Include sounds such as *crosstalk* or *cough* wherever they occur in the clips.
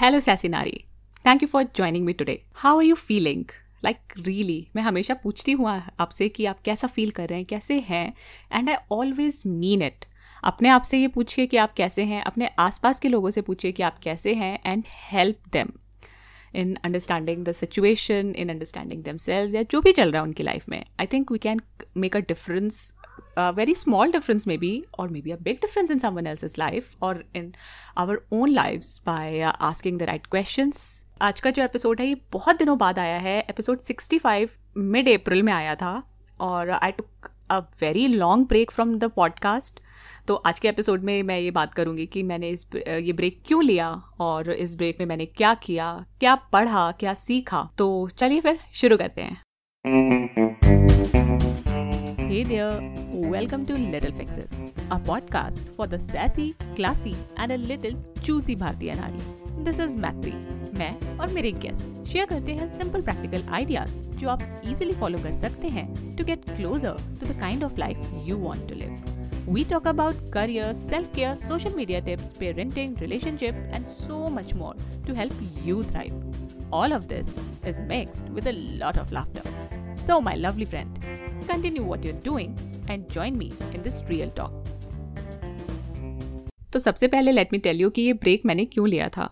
Hello सैसिनारी thank you for joining me today how are you feeling like really मैं हमेशा पूछती हूँ आपसे कि आप कैसा फील कर रहे हैं कैसे हैं and I always mean it अपने आप से ये पूछिए कि आप कैसे हैं अपने आसपास के लोगों से पूछिए कि आप कैसे हैं and help them in understanding the situation in understanding themselves या जो भी चल रहा है उनकी लाइफ में I think we can make a difference small difference maybe और maybe a big difference in someone else's life और in our own life by asking the right question आज का जो episode है ये बहुत दिनों बाद आया है एपिसोड 65 मिड अप्रैल में आया था और I took a very long break from the podcast तो आज के एपिसोड में मैं ये बात करूँगी कि मैंने इस ये ब्रेक क्यों लिया और इस ब्रेक में मैंने क्या किया क्या पढ़ा क्या सीखा तो चलिए फिर शुरू करते हैं mm-hmm. Hey there, welcome to Little Fixes, a podcast for the sassy, classy and a little choosy Bharti Anari. This is Matri. मैं और मेरे गेस्ट शेयर करते हैं सिंपल प्रैक्टिकल आइडियाज जो आप इजीली फॉलो कर सकते हैं to get closer to the kind of life you want to live we talk about career self care social media tips parenting relationships and so much more to help you thrive all of this is mixed with a lot of laughter so my lovely friend continue what you're doing and join me in this real talk. तो सबसे पहले let me tell you कि ये break मैंने क्यों लिया था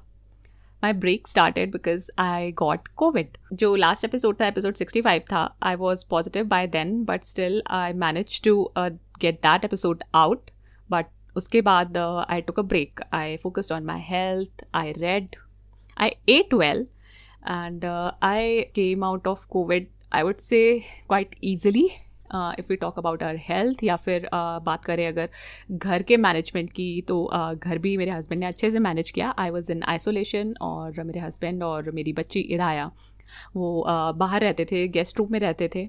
my break started because I got covid जो लास्ट एपिसोड था एपिसोड 65 था I was positive by then but still I manage to get that episode out but उसके बाद I took a break I focused on my health I read I ate well and I came out of covid I would say quite easily if we talk about our health या फिर uh, बात करें अगर घर के management की तो uh, घर भी मेरे हस्बैंड ने अच्छे से मैनेज किया आई वॉज़ इन आइसोलेशन और मेरे हस्बैंड और मेरी बच्ची इराया वो uh, बाहर रहते थे गेस्ट रूम में रहते थे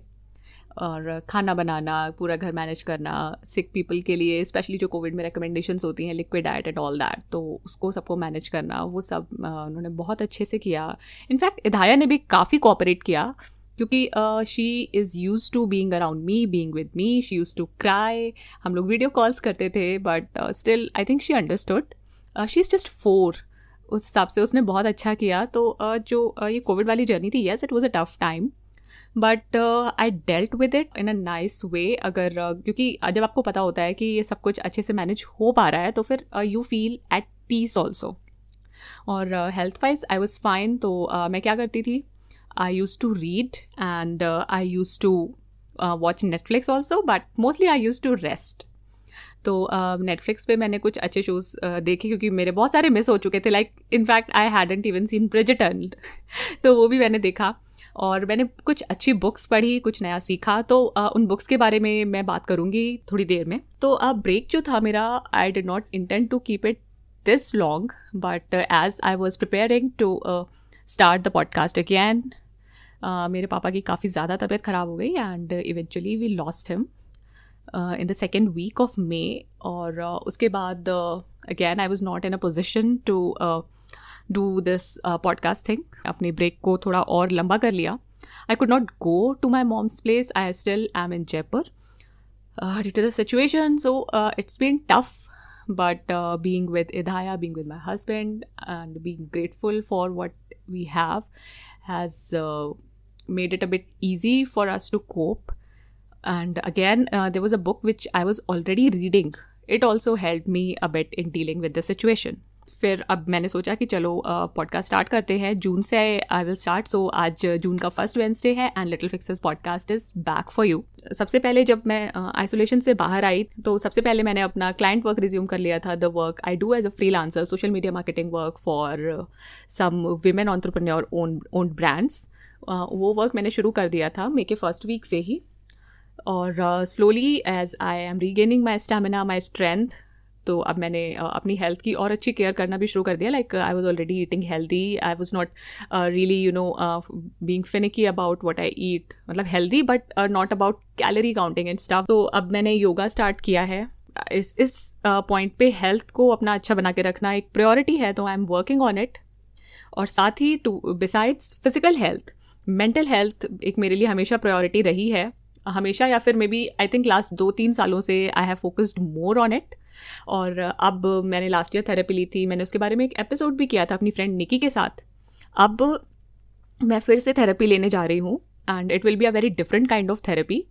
और खाना बनाना पूरा घर मैनेज करना सिक पीपल के लिए स्पेशली जो कोविड में रिकमेंडेशंस होती हैं liquid diet and all that तो उसको सबको मैनेज करना वो सब uh, उन्होंने बहुत अच्छे से किया इनफैक्ट इधाया ने भी काफ़ी कोऑपरेट किया क्योंकि she is use to being around me being with me she use to cry हम लोग वीडियो कॉल्स करते थे but still I think she understood she is just four उस हिसाब से उसने बहुत अच्छा किया तो uh, जो uh, ये कोविड वाली जर्नी थी yes it was a tough time but I dealt with it in a nice way अगर uh, क्योंकि जब आपको पता होता है कि ये सब कुछ अच्छे से मैनेज हो पा रहा है तो फिर you feel at peace also और health wise I was fine तो uh, मैं क्या करती थी I used to read and uh, I used to uh, watch Netflix also, but mostly I used to rest. तो नेटफ्लिक्स uh, पे मैंने कुछ अच्छे शोज uh, देखे क्योंकि मेरे बहुत सारे मिस हो चुके थे like in fact I hadn't even seen प्रिजटर्न तो वो भी मैंने देखा और मैंने कुछ अच्छी बुक्स पढ़ी कुछ नया सीखा तो uh, उन बुक्स के बारे में मैं बात करूँगी थोड़ी देर में तो अब ब्रेक जो था मेरा I did not intend to keep it this long but as I was preparing to start the podcast again मेरे पापा की काफ़ी ज़्यादा तबीयत ख़राब हो गई and eventually we lost him in the second week of May और uh, उसके बाद again I was not in a position to do this podcast thing अपने ब्रेक को थोड़ा और लंबा कर लिया I could not go to my mom's place I still I am in Jaipur due to the situation so it's been tough but uh, being with idhaya being with my husband and being grateful for what we have has uh, made it a bit easy for us to cope and again uh, there was a book which i was already reading it also helped me a bit in dealing with the situation फिर अब मैंने सोचा कि चलो podcast start करते हैं जून से I will start so आज जून का फर्स्ट वेंसडे है and little fixes podcast is back for you सबसे पहले जब मैं आइसोलेशन से बाहर आई तो सबसे पहले मैंने अपना क्लाइंट वर्क रिज्यूम कर लिया था the work I do as a freelancer social media marketing work for some women entrepreneur own own brands वो वर्क मैंने शुरू कर दिया था मे के फर्स्ट वीक से ही और slowly as I am regaining my stamina my strength तो अब मैंने अपनी हेल्थ की और अच्छी केयर करना भी शुरू कर दिया like I was already eating healthy I was not really you know being finicky about what I eat मतलब healthy but not about calorie counting and stuff तो अब मैंने योगा स्टार्ट किया है इस इस पॉइंट पे हेल्थ को अपना अच्छा बना के रखना एक प्रायोरिटी है तो I am working on it और साथ ही to besides physical health mental health एक मेरे लिए हमेशा प्रायोरिटी रही है हमेशा या फिर maybe I think last दो तीन सालों से I have focused more on it और अब मैंने लास्ट ईयर थेरेपी ली थी मैंने उसके बारे में एक एपिसोड भी किया था अपनी फ्रेंड निकी के साथ अब मैं फिर से थेरेपी लेने जा रही हूँ and it will be a very different kind of therapy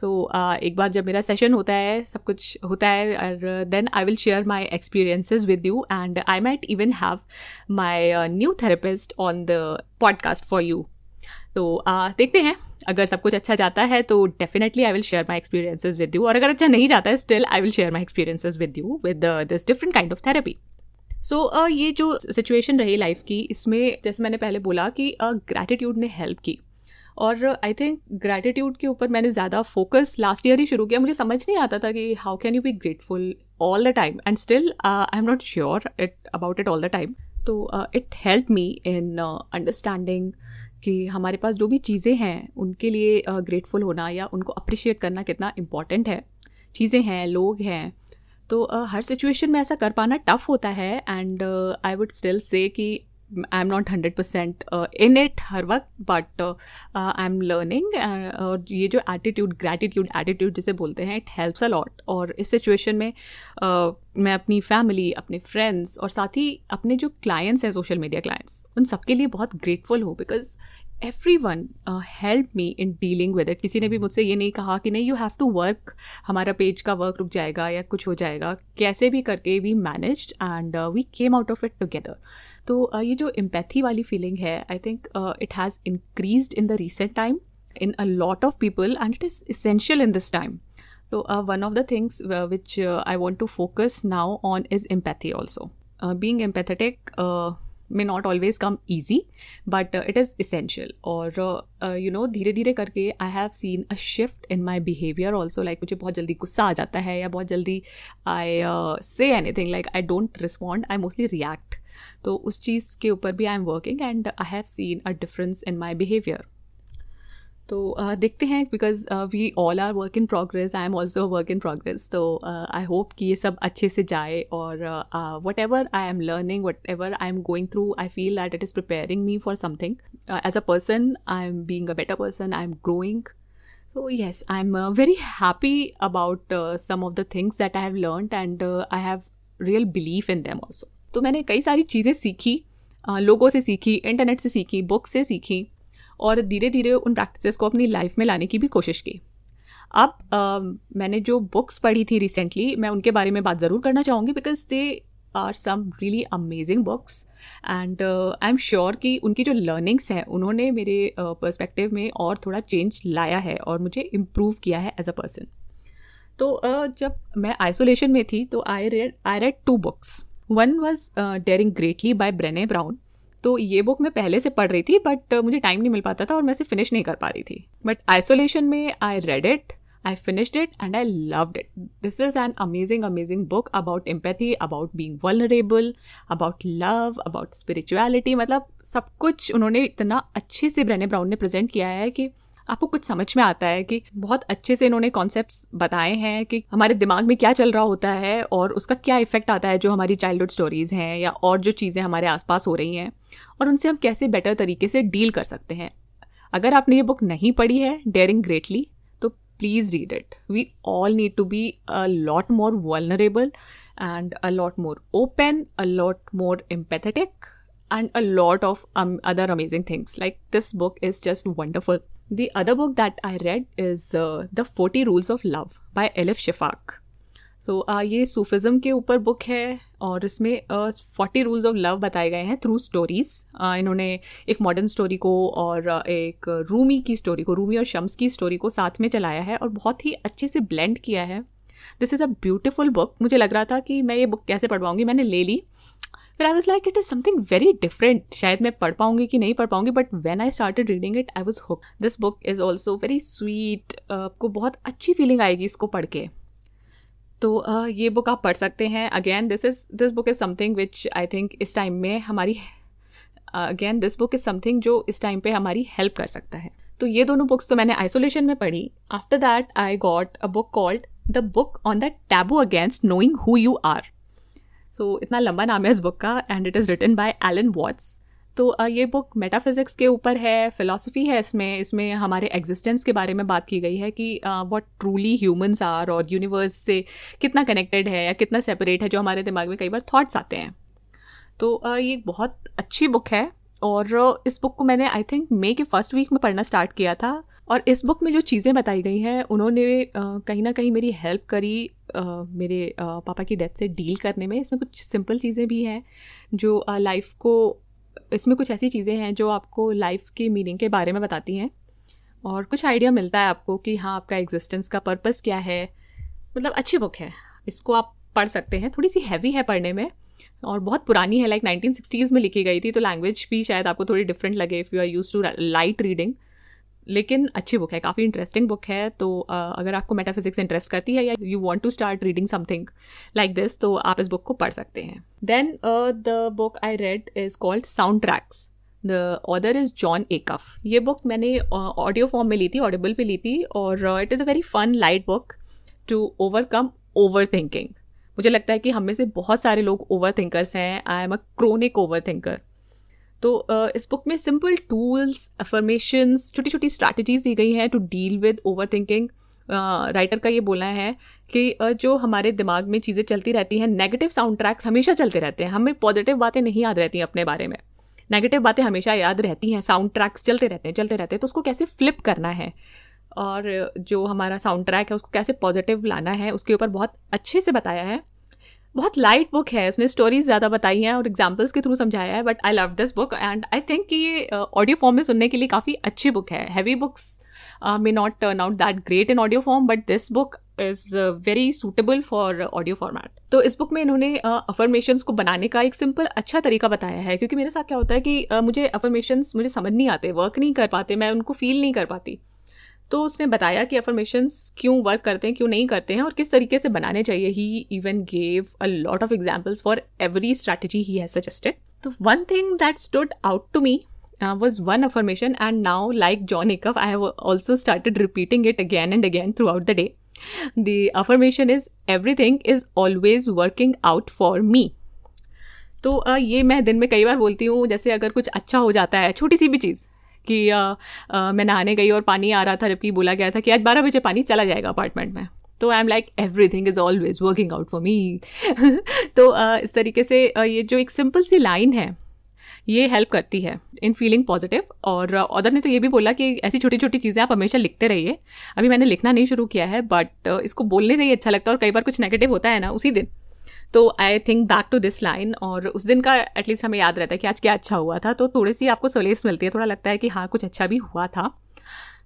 so एक बार जब मेरा सेशन होता है सब कुछ होता है और then I will share my experiences with you and I might even have my new therapist on the podcast for you तो uh, देखते हैं अगर सब कुछ अच्छा जाता है तो definitely I will share my experiences with you और अगर अच्छा नहीं जाता है still I will share my experiences with you with this different kind of therapy so so, uh, ये जो सिचुएशन रही लाइफ की इसमें जैसे मैंने पहले बोला कि ग्रैटिट्यूड uh, ने हेल्प की और आई थिंक ग्रैटिट्यूड के ऊपर मैंने ज़्यादा फोकस लास्ट ईयर ही शुरू किया मुझे समझ नहीं आता था कि how can you be grateful all the time and still I am not sure it about it all the time तो it help me in understanding कि हमारे पास जो भी चीज़ें हैं उनके लिए ग्रेटफुल होना या उनको अप्रिशिएट करना कितना इम्पॉर्टेंट है चीज़ें हैं लोग हैं तो हर सिचुएशन में ऐसा कर पाना टफ़ होता है and I would still say कि I am not hundred percent in it हर वक्त बट आई एम लर्निंग और ये जो एटीट्यूड ग्रैटिट्यूड एटीट्यूड जिसे बोलते हैं इट हेल्प्स अ लॉट और इस सिचुएशन में uh, मैं अपनी फैमिली अपने फ्रेंड्स और साथ ही अपने जो क्लाइंट्स हैं सोशल मीडिया क्लाइंट्स उन सबके लिए बहुत ग्रेटफुल हूँ because everyone help me in dealing with it किसी ने भी मुझसे ये नहीं कहा कि नहीं यू हैव टू वर्क हमारा पेज का वर्क रुक जाएगा या कुछ हो जाएगा कैसे भी करके we manage and we came out of it together तो uh, ये जो एम्पैथी वाली फीलिंग है I think it has increase in the recent time in a lot of people and it is essential in this time तो one of the things which I want to focus now on is empathy also being empathetic may not always come easy but it is essential और you know धीरे धीरे करके I have seen a shift in my behaviour also like मुझे बहुत जल्दी गुस्सा आ जाता है या बहुत जल्दी I say anything like I don't respond I mostly react तो उस चीज़ के ऊपर भी I am working and I have seen a difference in my behaviour तो uh, देखते हैं because we all are work in progress I am also work in progress तो आई uh, होप कि ये सब अच्छे से जाए और whatever I am learning whatever I am going through I feel that it is preparing me for something as a person I am being a better person I am growing so yes I am very happy about some of the things that I have learn and I have real believe in them also तो मैंने कई सारी चीज़ें सीखी लोगों से सीखी internet से सीखी बुक से सीखी और धीरे धीरे उन प्रैक्टिसेस को अपनी लाइफ में लाने की भी कोशिश की अब मैंने जो बुक्स पढ़ी थी रिसेंटली मैं उनके बारे में बात ज़रूर करना चाहूँगी because they are some really amazing books and I am sure कि उनकी जो लर्निंग्स हैं उन्होंने मेरे पर्सपेक्टिव uh, में और थोड़ा चेंज लाया है और मुझे इम्प्रूव किया है एज तो, अ पर्सन तो uh, जब मैं आइसोलेशन में थी तो I read I read two books one was daring greatly by Brene Brown तो ये बुक मैं पहले से पढ़ रही थी बट uh, मुझे टाइम नहीं मिल पाता था और मैं इसे फिनिश नहीं कर पा रही थी बट आइसोलेशन में I read it I finished it and I loved it this is an amazing amazing book about empathy about being vulnerable about love about spirituality मतलब सब कुछ उन्होंने इतना अच्छे से ब्रेने ब्राउन ने प्रेजेंट किया है कि आपको कुछ समझ में आता है कि बहुत अच्छे से इन्होंने कॉन्सेप्ट बताए हैं कि हमारे दिमाग में क्या चल रहा होता है और उसका क्या इफेक्ट आता है जो हमारी चाइल्डहुड स्टोरीज़ हैं या और जो चीज़ें हमारे आसपास हो रही हैं और उनसे हम कैसे बेटर तरीके से डील कर सकते हैं अगर आपने ये बुक नहीं पढ़ी है डेयरिंग ग्रेटली तो please read it we all need to be a lot more vulnerable and a lot more open a lot more empathetic and a lot of other amazing things like this book is just wonderful The other book that I read is uh, The 40 Rules of Love by Elif Shifak. So so, uh, ये Sufism के ऊपर book है और इसमें forty rules of love बताए गए हैं through stories uh, इन्होंने एक मॉडर्न स्टोरी को और uh, एक रूमी की स्टोरी को रूमी और शम्स की स्टोरी को साथ में चलाया है और बहुत ही अच्छे से ब्लेंड किया है this is a beautiful book मुझे लग रहा था कि मैं ये बुक कैसे पढ़वाऊँगी मैंने ले ली फिर I was like it is something very different शायद मैं पढ़ पाऊंगी कि नहीं पढ़ पाऊंगी but when I started reading it I was hook this book is also very sweet आपको बहुत अच्छी फीलिंग आएगी इसको पढ़ के तो uh, ये बुक आप पढ़ सकते हैं again this is this book is something which I think इस टाइम में हमारी again this book is something जो इस टाइम पे हमारी हेल्प कर सकता है तो ये दोनों बुक्स तो मैंने आइसोलेशन में पढ़ी after that I got a book called the book on the taboo against knowing who you are so so, इतना लंबा नाम है इस बुक का and it is written by Alan Watts तो ये बुक मेटाफिज़िक्स के ऊपर है फिलॉसफी है इसमें इसमें हमारे एग्जिस्टेंस के बारे में बात की गई है कि व्हाट ट्रूली ह्यूमंस आर और यूनिवर्स से कितना कनेक्टेड है या कितना सेपरेट है जो हमारे दिमाग में कई बार थॉट्स आते हैं तो ये बहुत अच्छी बुक है और इस बुक को मैंने आई थिंक मे के फर्स्ट वीक में पढ़ना स्टार्ट किया था और इस बुक में जो चीज़ें बताई गई हैं उन्होंने कहीं ना कहीं मेरी हेल्प करी आ, मेरे आ, पापा की डेथ से डील करने में इसमें कुछ सिंपल चीज़ें भी हैं जो लाइफ को इसमें कुछ ऐसी चीज़ें हैं जो आपको लाइफ के मीनिंग के बारे में बताती हैं और कुछ आइडिया मिलता है आपको कि हाँ आपका एग्जिस्टेंस का पर्पस क्या है मतलब अच्छी बुक है इसको आप पढ़ सकते हैं थोड़ी सी हैवी है पढ़ने में और बहुत पुरानी है लाइक like 1960s में लिखी गई थी तो लैंग्वेज भी शायद आपको थोड़ी डिफरेंट लगे if you are used to light reading लेकिन अच्छी बुक है काफ़ी इंटरेस्टिंग बुक है तो अगर आपको मेटाफिजिक्स इंटरेस्ट करती है या you want to start reading something like this तो आप इस बुक को पढ़ सकते हैं then the book I read is called soundtracks the other is Jon Acuff ये बुक मैंने ऑडियो फॉर्म में ली थी ऑडिबल पे ली थी और it is a very fun light book to overcome overthinking मुझे लगता है कि हम में से बहुत सारे लोग ओवर थिंकर्स हैं I am a chronic overthinker तो इस बुक में सिंपल टूल्स अफर्मेशंस छोटी छोटी स्ट्रैटेजीज दी गई हैं to deal with overthinking writer का ये बोलना है कि uh, जो हमारे दिमाग में चीज़ें चलती रहती हैं नेगेटिव साउंड ट्रैक्स हमेशा चलते रहते हैं हमें पॉजिटिव बातें नहीं याद रहती हैं अपने बारे में नेगेटिव बातें हमेशा याद रहती हैं साउंड ट्रैक्स चलते रहते हैं चलते रहते हैं तो उसको कैसे फ्लिप करना है और जो हमारा साउंड ट्रैक है उसको कैसे पॉजिटिव लाना है उसके ऊपर बहुत अच्छे से बताया है बहुत लाइट बुक है उसने स्टोरीज ज़्यादा बताई हैं और एग्जाम्पल्स के थ्रू समझाया है but I love this book and I think कि ये ऑडियो uh, फॉर्म में सुनने के लिए काफ़ी अच्छी बुक है heavy books may not turn out that great in audio form but this book is very suitable for audio format तो इस बुक में इन्होंने अफर्मेशन uh, को बनाने का एक सिंपल अच्छा तरीका बताया है क्योंकि मेरे साथ क्या होता है कि uh, मुझे अफर्मेशन मुझे समझ नहीं आते वर्क नहीं कर पाते मैं उनको फील नहीं कर पाती तो उसने बताया कि अफर्मेशन क्यों वर्क करते हैं क्यों नहीं करते हैं और किस तरीके से बनाने चाहिए he even gave a lot of examples for every strategy he has suggested तो one thing that stood out to me was one affirmation and now like Jon Acuff I have also started repeating it again and again throughout the day the affirmation is everything is always working out for me तो uh, ये मैं दिन में कई बार बोलती हूँ जैसे अगर कुछ अच्छा हो जाता है छोटी सी भी चीज़ कि आ, आ, मैं नहाने गई और पानी आ रहा था जबकि बोला गया था कि आज बारह बजे पानी चला जाएगा अपार्टमेंट में तो I am like everything is always working out for me तो आ, इस तरीके से ये जो एक सिंपल सी लाइन है ये हेल्प करती है इन फीलिंग पॉजिटिव और ऑदर ने तो ये भी बोला कि ऐसी छोटी छोटी चीज़ें आप हमेशा लिखते रहिए अभी मैंने लिखना नहीं शुरू किया है बट इसको बोलने से ही अच्छा लगता है और कई बार कुछ नेगेटिव होता है ना उसी दिन तो I think back to this line और उस दिन का एटलीस्ट हमें याद रहता है कि आज क्या अच्छा हुआ था तो थोड़ी सी आपको सोलेस मिलती है थोड़ा लगता है कि हाँ कुछ अच्छा भी हुआ था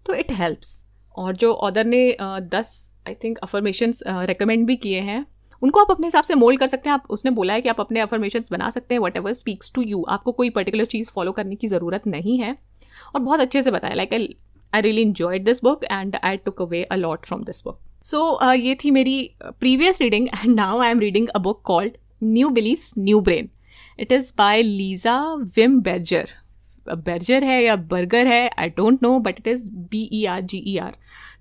तो इट हेल्प्स और जो ऑदर ने दस आई थिंक अफर्मेशन रिकमेंड भी किए हैं उनको आप अपने हिसाब से मोल्ड कर सकते हैं आप उसने बोला है कि आप अपने अफर्मेशन बना सकते हैं whatever speaks to you आपको कोई पर्टिकुलर चीज़ फॉलो करने की ज़रूरत नहीं है और बहुत अच्छे से बताया like I really enjoyed this book and I took away a lot from this book so so, uh, ये थी मेरी previous reading and now I am reading a book called new beliefs new brain it is by Lisa Wimberger Berger है या burger है I don't know but it is B E R G E R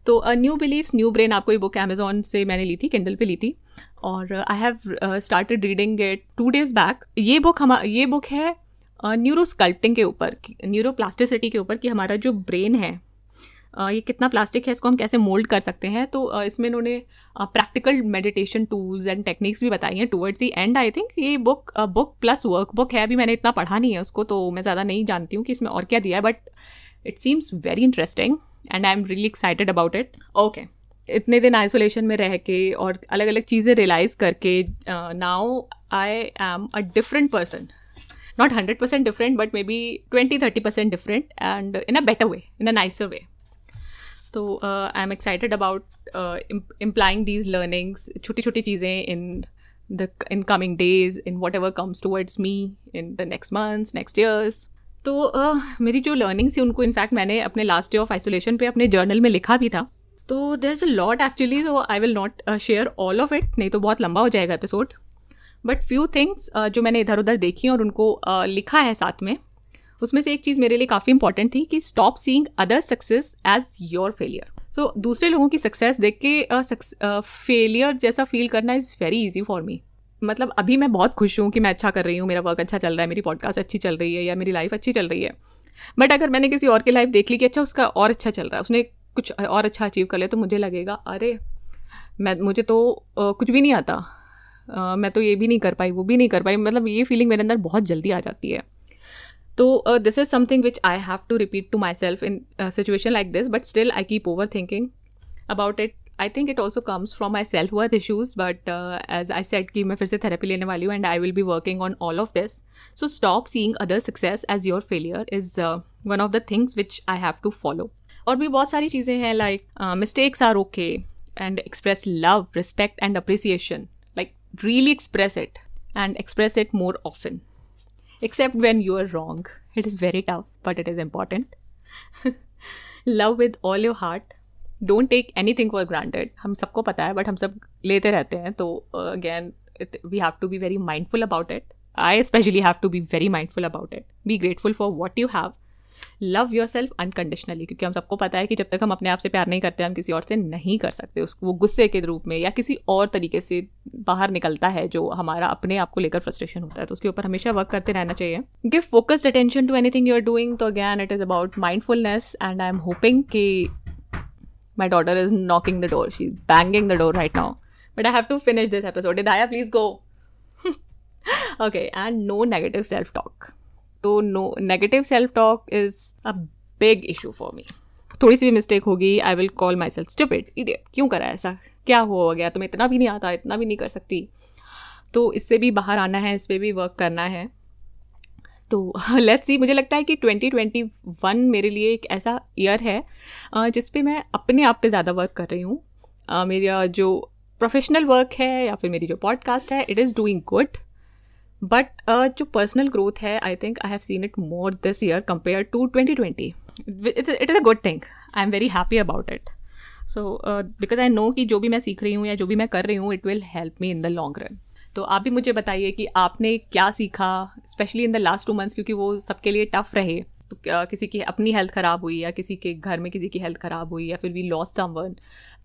तो new beliefs new brain आपको ये book Amazon से मैंने ली थी Kindle पे ली थी और I have started reading it two days back ये बुक हम ये बुक है न्यूरोस्कल्पिंग uh, के ऊपर न्यूरोप्लास्टिसिटी के ऊपर कि हमारा जो ब्रेन है ये कितना प्लास्टिक है इसको हम कैसे मोल्ड कर सकते हैं तो इसमें इन्होंने practical meditation tools and techniques भी बताई हैं towards the end I think ये book book plus workbook है अभी मैंने इतना पढ़ा नहीं है उसको तो मैं ज़्यादा नहीं जानती हूँ कि इसमें और क्या दिया है but it seems very interesting and I am really excited about it okay इतने दिन आइसोलेशन में रह के और अलग अलग चीज़ें रियलाइज़ करके now I am a different person not hundred percent different but maybe twenty thirty percent different and in a better way in a nicer way तो I am excited about implying these learnings छोटी छोटी चीज़ें in the in coming days in whatever comes towards me in the next months next years तो uh, मेरी जो learnings थी उनको in fact मैंने अपने लास्ट डे ऑफ आइसोलेशन पे अपने जर्नल में लिखा भी था तो there is a lot actually so I will not share all of it नहीं तो बहुत लंबा हो जाएगा एपिसोड बट फ्यू थिंग्स जो मैंने इधर उधर देखी और उनको uh, लिखा है साथ में उसमें से एक चीज़ मेरे लिए काफ़ी इंपॉर्टेंट थी कि stop seeing other success as your failure so दूसरे लोगों की सक्सेस देख के फेलियर जैसा फील करना is very easy for me मतलब अभी मैं बहुत खुश हूँ कि मैं अच्छा कर रही हूँ मेरा वर्क अच्छा चल रहा है मेरी पॉडकास्ट अच्छी चल रही है या मेरी लाइफ अच्छी चल रही है बट अगर मैंने किसी और की लाइफ देख ली कि अच्छा उसका और अच्छा चल रहा है उसने कुछ और अच्छा अचीव कर लिया तो मुझे लगेगा अरे मैं मुझे तो आ, कुछ भी नहीं आता आ, मैं तो ये भी नहीं कर पाई वो भी नहीं कर पाई मतलब ये फीलिंग मेरे अंदर बहुत जल्दी आ जाती है So uh, this is something which I have to repeat to myself in a situation like this, but still I keep overthinking about it. I think it also comes from my self worth issues, but uh, as I said, कि मैं फिर से therapy लेने वाली हूँ and I will be working on all of this so stop seeing other success as your failure is one of the things which I have to follow और भी बहुत सारी चीज़ें हैं like mistakes are okay and express love respect and appreciation like really express it and express it more often except when you are wrong. It is very tough, but it is important. Love with all your heart don't take anything for granted हम सबको पता है but हम सब लेते रहते हैं तो again it we have to be very mindful about it I specially have to be very mindful about it be grateful for what you have love yourself unconditionally क्योंकि हम सबको पता है कि जब तक हम अपने आप से प्यार नहीं करते हम किसी और से नहीं कर सकते उसको वो गुस्से के रूप में या किसी और तरीके से बाहर निकलता है जो हमारा अपने आप को लेकर फ्रस्ट्रेशन होता है तो उसके ऊपर हमेशा वर्क करते रहना चाहिए give focused attention to anything you are doing तो again it is about mindfulness and I am hoping कि my daughter is knocking the door she is banging the door right now but I have to finish this episode Idhaya please go okay and no negative self talk तो no negative self talk is a big issue for me थोड़ी सी भी mistake होगी I will call myself stupid idiot क्यों करा ऐसा क्या हुआ हो गया तुम्हें इतना भी नहीं आता इतना भी नहीं कर सकती तो इससे भी बाहर आना है इस पर भी वर्क करना है तो लेट्स *laughs* सी मुझे लगता है कि 2021 मेरे लिए एक ऐसा ईयर है जिस मैं अपने आप पे ज़्यादा वर्क कर रही हूँ मेरा जो प्रोफेशनल वर्क है या फिर मेरी जो पॉडकास्ट है it is doing good but uh, जो पर्सनल ग्रोथ है I think I have seen it more this year compare to twenty twenty it is a good thing I am very happy about it so because I know कि जो भी मैं सीख रही हूँ या जो भी मैं कर रही हूँ it will help me in the long run तो आप भी मुझे बताइए कि आपने क्या सीखा specially in the last two months क्योंकि वो सबके लिए टफ रहे तो किसी की अपनी हेल्थ ख़राब हुई या किसी के घर में किसी की हेल्थ ख़राब हुई या फिर वी लॉस समवन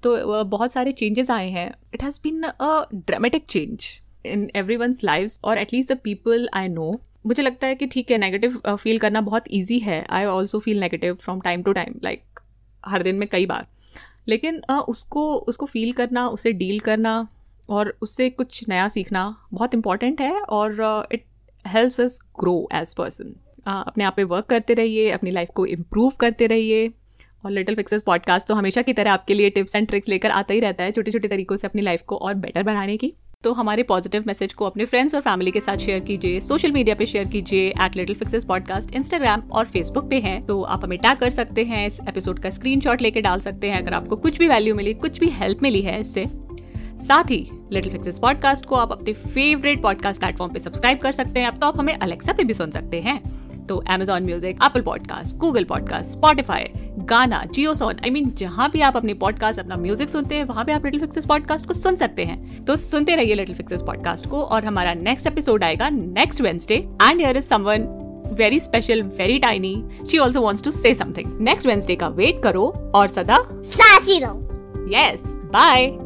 तो uh, बहुत सारे चेंजेस आए हैं it has been a dramatic change in every one's live और at least the people I know मुझे लगता है कि ठीक है नेगेटिव फील uh, करना बहुत ईजी है I also feel negative from time to time like हर दिन में कई बार लेकिन uh, उसको उसको फील करना उससे डील करना और उससे कुछ नया सीखना बहुत इम्पॉर्टेंट है और it helps us grow as person अपने आप पे वर्क करते रहिए अपनी लाइफ को इम्प्रूव करते रहिए और लिटिल फिक्सेस पॉडकास्ट तो हमेशा की तरह आपके लिए टिप्स एंड ट्रिक्स लेकर आता ही रहता है छोटे छोटे तरीकों से अपनी लाइफ को और बेटर बनाने की तो हमारे पॉजिटिव मैसेज को अपने फ्रेंड्स और फैमिली के साथ शेयर कीजिए सोशल मीडिया पे शेयर कीजिए at little fixes podcast Instagram और फेसबुक पे है तो आप हमें टैग कर सकते हैं इस एपिसोड का स्क्रीन लेके डाल सकते हैं अगर आपको कुछ भी वैल्यू मिली कुछ भी हेल्प मिली है इससे साथ ही लिटिल फिक्सेस पॉडकास्ट को आप अपने फेवरेट पॉडकास्ट प्लेटफॉर्म पे सब्सक्राइब कर सकते हैं अब तो आप हमें अलेक्सा पे भी सुन सकते हैं तो Amazon music Apple podcast Google podcast Spotify Gaana Jio sworn I mean जहाँ भी आप अपने पॉडकास्ट अपना म्यूजिक सुनते हैं वहाँ पे आप लिटिल फिक्सेस पॉडकास्ट को सुन सकते हैं तो सुनते रहिए लिटिल फिक्सेस पॉडकास्ट को और हमारा नेक्स्ट एपिसोड आएगा next Wednesday and here is someone very special very tiny she also wants to say something next Wednesday का वेट करो और सदा यस बाय